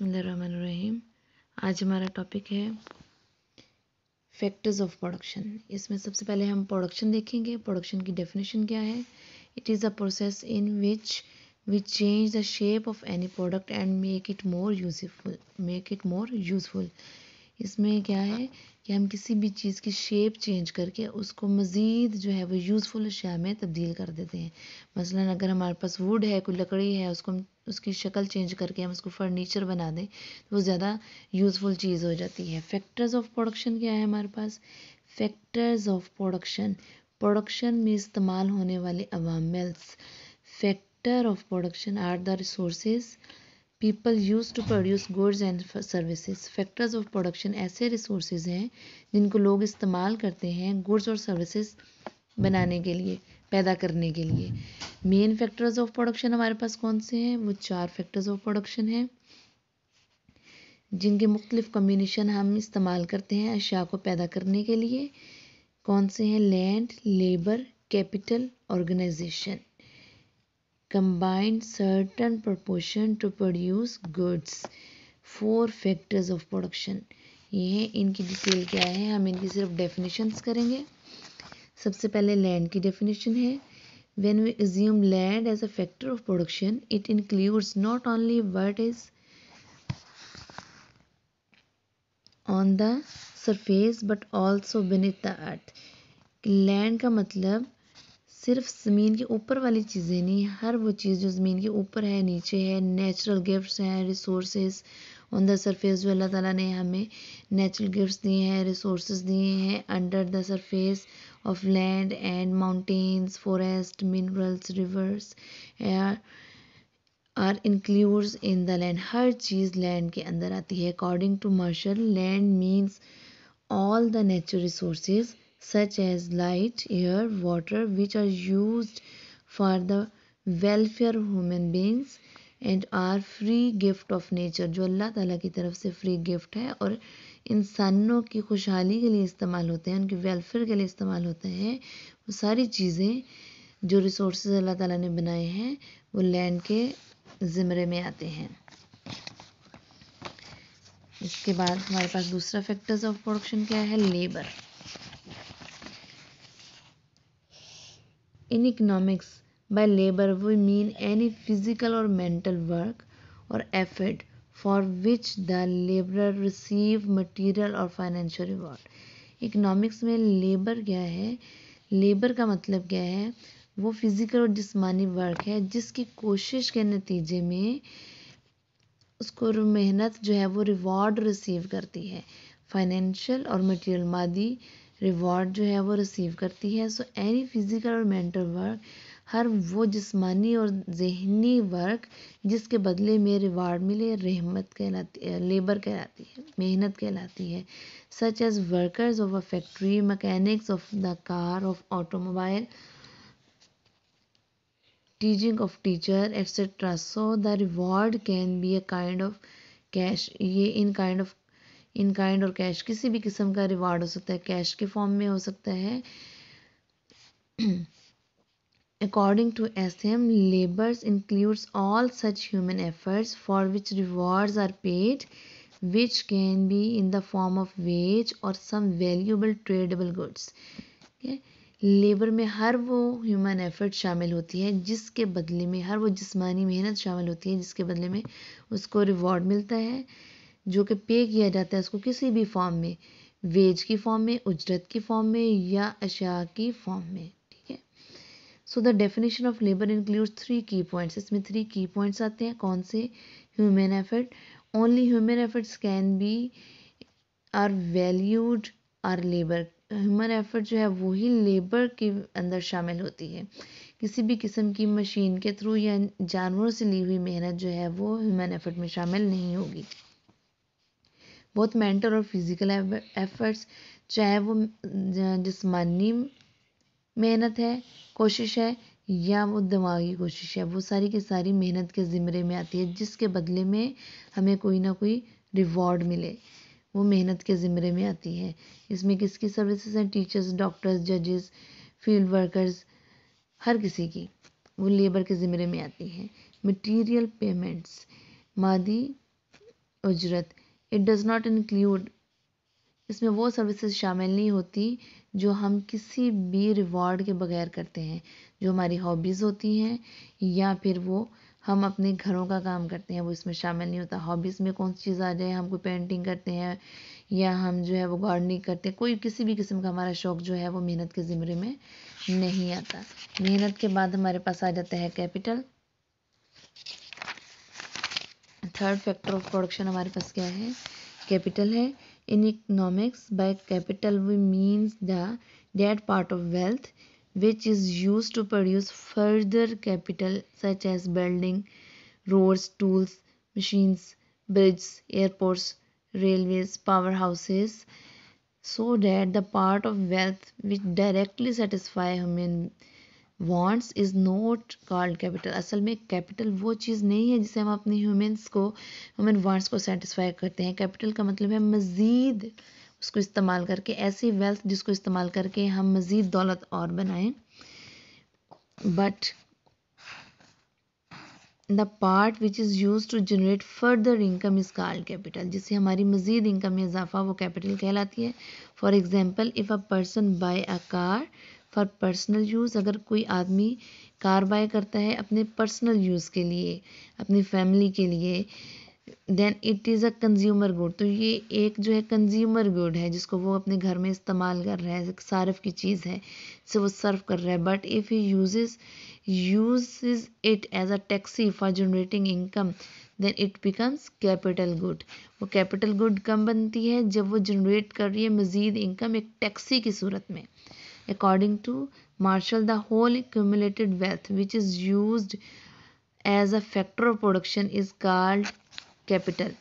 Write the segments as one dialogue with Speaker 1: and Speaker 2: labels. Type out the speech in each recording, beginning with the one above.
Speaker 1: बसमीम आज हमारा टॉपिक है फैक्टर्स ऑफ प्रोडक्शन इसमें सबसे पहले हम प्रोडक्शन देखेंगे प्रोडक्शन की डेफिनेशन क्या है it is a process in which which change the shape of any product and make it more useful make it more useful इसमें क्या है कि हम किसी भी चीज़ की शेप चेंज करके उसको मज़ीद जो है वो यूज़फुल अशिया में तब्दील कर देते हैं मसलन अगर हमारे पास वुड है कोई लकड़ी है उसको हम उसकी शक्ल चेंज करके हम उसको फर्नीचर बना दें तो वो ज़्यादा यूज़फुल चीज़ हो जाती है फैक्टर्स ऑफ प्रोडक्शन क्या है हमारे पास फैक्टर्स ऑफ प्रोडक्शन प्रोडक्शन में इस्तेमाल होने वाले अवामल्स factor of production are the resources people use to produce goods and services factors of production ऐसे रिसोर्स हैं जिनको लोग इस्तेमाल करते हैं गुड्स और सर्विसेज बनाने के लिए पैदा करने के लिए मेन फैक्टर्स ऑफ प्रोडक्शन हमारे पास कौन से हैं वो चार फैक्टर्स ऑफ प्रोडक्शन हैं जिनके मुख्तलिफ कम्बिनेशन हम इस्तेमाल करते हैं अशिया को पैदा करने के लिए कौन से हैं land labour capital organization combine certain proportion to produce goods four factors of production ये है इनकी डिटेल क्या है हम इनकी सिर्फ डेफिनेशन करेंगे सबसे पहले लैंड की डेफिनेशन है when we assume land as a factor of production it includes not only what is on the surface but also beneath the earth land का मतलब सिर्फ ज़मीन के ऊपर वाली चीज़ें नहीं हर वो चीज़ जो ज़मीन के ऊपर है नीचे है नेचुरल गिफ्ट्स हैं रिसोर्स ऑन द सरफेस जो अल्लाह ताला ने हमें नेचुरल गिफ्ट्स दिए हैं रिसोर्स दिए हैं under the surface of land and mountains forest minerals rivers are includes in the land हर चीज़ लैंड के अंदर आती है according to Marshall land means all the natural resources such as light, air, water, which are used for the welfare of human beings and are free gift of nature जो अल्लाह ताला की तरफ से फ्री गिफ्ट है और इंसानों की खुशहाली के लिए इस्तेमाल होते हैं उनके वेलफेयर के लिए इस्तेमाल होते हैं वो सारी चीज़ें जो रिसोर्स अल्लाह ताला ने बनाए हैं वो लैंड के ज़िमरे में आते हैं इसके बाद हमारे पास दूसरा फैक्टर्स ऑफ प्रोडक्शन क्या है labour in economics by labour we mean any physical or mental work or effort for which the labour receive material or financial reward economics में लेबर क्या है लेबर का मतलब क्या है वो फिज़िकल और जिसमानी वर्क है जिसकी कोशिश के नतीजे में उसको मेहनत जो है वो रिवॉर्ड रिसीव करती है फाइनेंशियल और मटेरियल मादी रिवॉर्ड जो है वो रिसीव करती है so any physical or mental work हर वो जिस्मानी और जहनी वर्क जिसके बदले में रिवॉर्ड मिले रहमत कहलाती है लेबर कहलाती है मेहनत कहलाती है such as workers of a factory mechanics of the car of automobile teaching of teacher etcetera so the reward can be a kind of cash ये in kind of in kind or cash किसी भी किस्म का reward हो सकता है cash के form में हो सकता है according to S M labours includes all such human efforts for which rewards are paid which can be in the form of wage or some valuable tradable goods labour में हर वो human effort शामिल होती है जिसके बदले में हर वो जिसमानी मेहनत शामिल होती है जिसके बदले में उसको रिवॉर्ड मिलता है जो कि पे किया जाता है उसको किसी भी फॉर्म में वेज की फॉर्म में उजरत की फॉर्म में या अशा की फॉर्म में ठीक है so the definition of labour include three key points इसमें थ्री की पॉइंट्स आते हैं कौन से human effort only human efforts can be are valued are labour human effort जो है वही लेबर के अंदर शामिल होती है किसी भी किस्म की मशीन के थ्रू या जानवरों से ली हुई मेहनत जो है वो ह्यूमन एफर्ट में शामिल नहीं होगी बहुत मेंटल और फिज़िकल एफर्ट्स चाहे वो जिसमानी मेहनत है कोशिश है या वो दिमागी कोशिश है वो सारी की सारी मेहनत के ज़िम्मे में आती है जिसके बदले में हमें कोई ना कोई रिवॉर्ड मिले वो मेहनत के ज़िम्मे में आती है इसमें किसकी सर्विसेज हैं टीचर्स डॉक्टर्स जजेस फील्ड वर्कर्स हर किसी की वो लेबर के ज़िम्मे में आती है मटीरियल पेमेंट्स मादी उजरत इट डज़ नॉट इंक्लूड इसमें वो सर्विसेज शामिल नहीं होती जो हम किसी भी रिवॉर्ड के बगैर करते हैं जो हमारी हॉबीज़ होती हैं या फिर वो हम अपने घरों का काम करते हैं वो इसमें शामिल नहीं होता हॉबीज़ में कौन सी चीज़ आ जाए हम कोई पेंटिंग करते हैं या हम जो है वो गार्डनिंग करते हैं कोई किसी भी किस्म का हमारा शौक़ जो है वो मेहनत के ज़िम्मे में नहीं आता मेहनत के बाद हमारे पास आ जाता है capital third factor of production हमारे पास क्या है कैपिटल है in economics by capital we means the that part of wealth which is use to produce further capital such as building roads tools machines bridge airports railways power houses so that the part of wealth which directly satisfy human wants is not called capital असल में capital वो चीज़ नहीं है जिसे हम अपने humans को human wants को सेटिस्फाई करते हैं कैपिटल का मतलब है मज़ीद उसको इस्तेमाल करके ऐसी वेल्थ जिसको इस्तेमाल करके हम मज़ीद दौलत और बनाएं but the part which is use to generate further income is called capital जिससे हमारी मज़ीद इनकम में इजाफा वो कैपिटल कहलाती है for example if a person buy a car for personal use अगर कोई आदमी कार बाय करता है अपने पर्सनल यूज़ के लिए अपनी फैमिली के लिए then it is a consumer good तो ये एक जो है कंज्यूमर गुड है जिसको वो अपने घर में इस्तेमाल कर रहा है सार्फ़ की चीज़ है जिसे वो सर्व कर रहा है but if he use use it as a taxi for generating income then it becomes capital good वो कैपिटल गुड कम बनती है जब वो जनरेट कर रही है मज़ीद इनकम एक टैक्सी की सूरत में according to Marshall the whole accumulated wealth which is use as a factor of production is called capital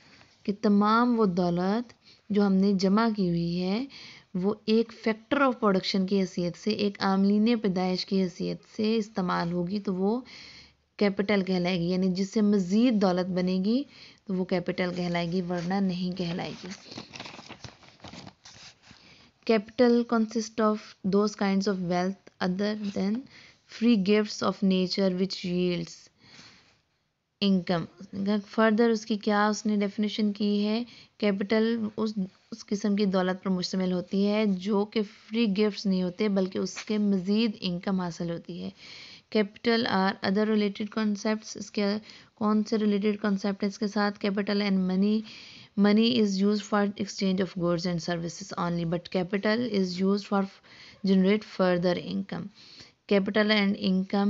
Speaker 1: कि तमाम वो दौलत जो हमने जमा की हुई है वो एक फैक्टर ऑफ प्रोडक्शन की हैसियत से एक आमलिन पैदाइश की हैसियत से इस्तेमाल होगी तो वो कैपिटल कहलाएगी यानी जिससे मज़ीद दौलत बनेगी तो वो कैपिटल कहलाएगी वरना नहीं कहलाएगी capital consist of those kind of wealth other than free gift of nature which yields income further उसकी क्या उसने डेफिनेशन की है कैपिटल उस उस किस्म की दौलत पर मुश्तमिल होती है जो कि फ्री गिफ्ट्स नहीं होते बल्कि उसके मज़ीद इनकम हासिल होती है capital are other related concept इसके कौन से रिलेटेड कॉन्सेप्ट इसके साथ capital and money Money is used for exchange of goods and services only, but capital is used for generate further income. capital and income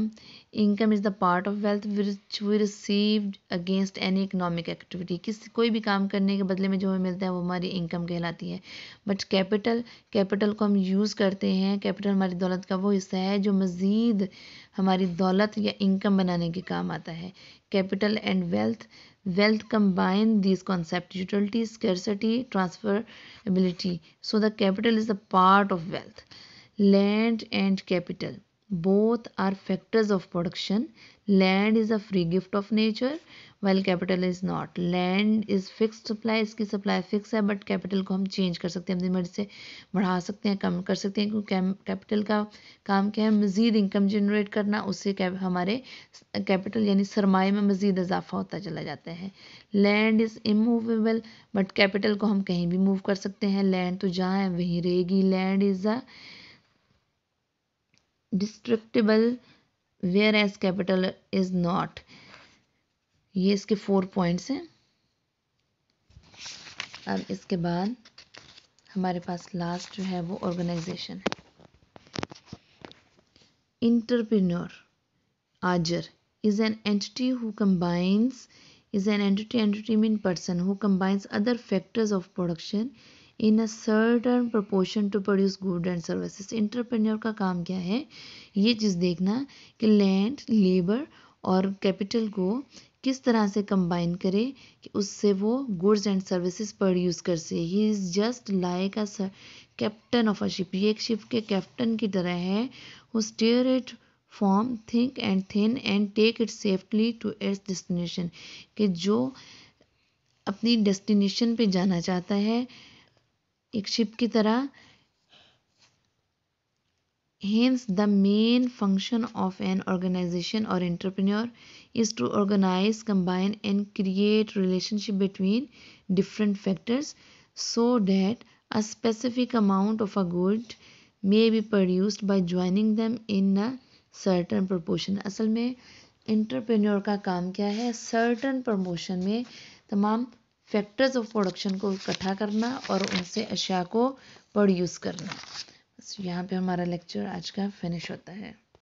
Speaker 1: income is the part of wealth which we received against any economic activity किस कोई भी काम करने के बदले में जो हमें मिलता है वो हमारी इनकम कहलाती है बट कैपिटल कैपिटल को हम यूज़ करते हैं कैपिटल हमारी दौलत का वो हिस्सा है जो मज़ीद हमारी दौलत या इनकम बनाने के काम आता है capital and wealth wealth combine these concepts utility scarcity transferability so the capital is a part of wealth land and capital both are factors of production land is a free gift of nature while capital is not land is fixed supply इसकी supply fix है but capital को हम change कर सकते हैं अपनी मर्जी से बढ़ा सकते हैं कम कर सकते हैं क्योंकि capital का काम क्या है मज़ीद income generate करना उससे हमारे capital यानी सरमाए में मज़ीद इजाफा होता चला जाता है land is immovable but capital को हम कहीं भी move कर सकते हैं land तो जहाँ है वहीं रहेगी land is a destructible whereas capital is not ये इसके फोर पॉइंट्स हैं अब इसके बाद हमारे पास लास्ट जो है वो ऑर्गेनाइजेशन है इंटरप्रीनोर आजर is an entity who combines is an entity entertainment person who combines other factors of production in a certain proportion to produce good and services entrepreneur का काम क्या है ये चीज़ देखना कि लैंड लेबर और कैपिटल को किस तरह से कंबाइन करे कि उससे वो गुड्स एंड सर्विसेज प्रोड्यूस कर से he is just like a captain of a ship ये एक शिप के कैप्टन की तरह है वो steer it form think and thin and take it safely to its destination कि जो अपनी डेस्टिनेशन पे जाना चाहता है एक शिप की तरह hence the main function of an organization or entrepreneur is to organize combine and create relationship between different factors so that a specific amount of a good may be produced by joining them in a certain proportion असल में entrepreneur का काम क्या है certain promotion में तमाम factors of production को इकट्ठा करना और उनसे अशिया को प्रोड्यूस करना बस यहाँ पे हमारा लेक्चर आज का फिनिश होता है